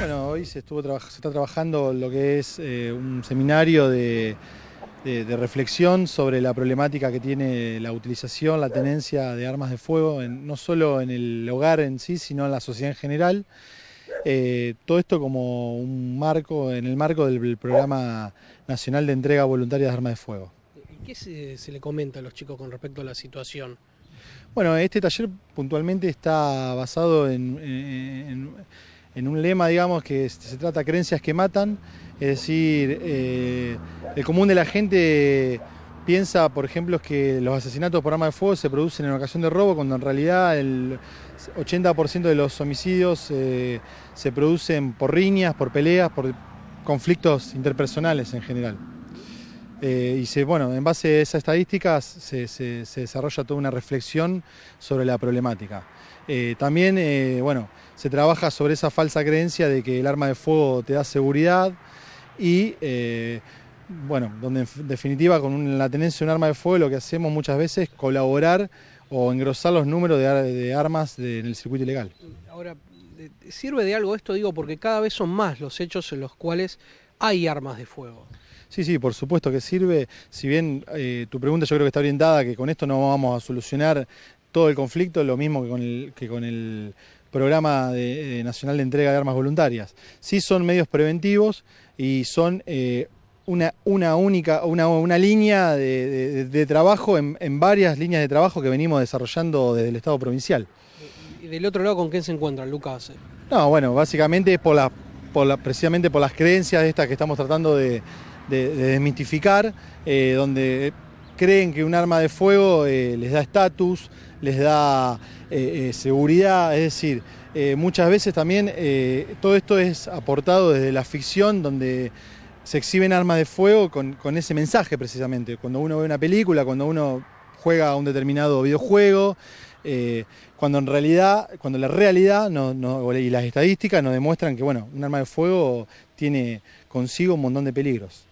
Bueno, hoy se, estuvo se está trabajando lo que es eh, un seminario de, reflexión sobre la problemática que tiene la utilización, la tenencia de armas de fuego, no solo en el hogar en sí, sino en la sociedad en general. Eh, todo esto como un marco, en el marco del Programa Nacional de Entrega Voluntaria de Armas de Fuego. ¿Y qué se, le comenta a los chicos con respecto a la situación? Bueno, este taller puntualmente está basado en en un lema, digamos, que este, se trata creencias que matan, es decir, eh, el común de la gente piensa, por ejemplo, que los asesinatos por arma de fuego se producen en ocasión de robo, cuando en realidad el 80% de los homicidios eh, se producen por riñas, por peleas, por conflictos interpersonales en general. Eh, y bueno, en base a esas estadísticas se, desarrolla toda una reflexión sobre la problemática. Eh, también, eh, bueno, se trabaja sobre esa falsa creencia de que el arma de fuego te da seguridad y, bueno, donde en definitiva con la tenencia de un arma de fuego lo que hacemos muchas veces es colaborar o engrosar los números de, armas en el circuito ilegal. Ahora, ¿sirve de algo esto? Digo, porque cada vez son más los hechos en los cuales hay armas de fuego. Sí, sí, por supuesto que sirve. Si bien eh, tu pregunta yo creo que está orientada, que con esto no vamos a solucionar todo el conflicto, lo mismo que con el, programa eh, nacional de entrega de armas voluntarias. Sí son medios preventivos y son eh, una, única, una, línea de, trabajo en, varias líneas de trabajo que venimos desarrollando desde el Estado provincial. ¿Y del otro lado con quién se encuentra, Lucas? No, bueno, básicamente es por la, precisamente por las creencias estas que estamos tratando de, de, desmitificar, eh, donde creen que un arma de fuego eh, les da estatus, les da eh, seguridad, es decir, muchas veces también todo esto es aportado desde la ficción, donde se exhiben armas de fuego con, ese mensaje precisamente, cuando uno ve una película, cuando uno juega a un determinado videojuego. cuando en realidad, cuando la realidad y las estadísticas nos demuestran que bueno, un arma de fuego tiene consigo un montón de peligros.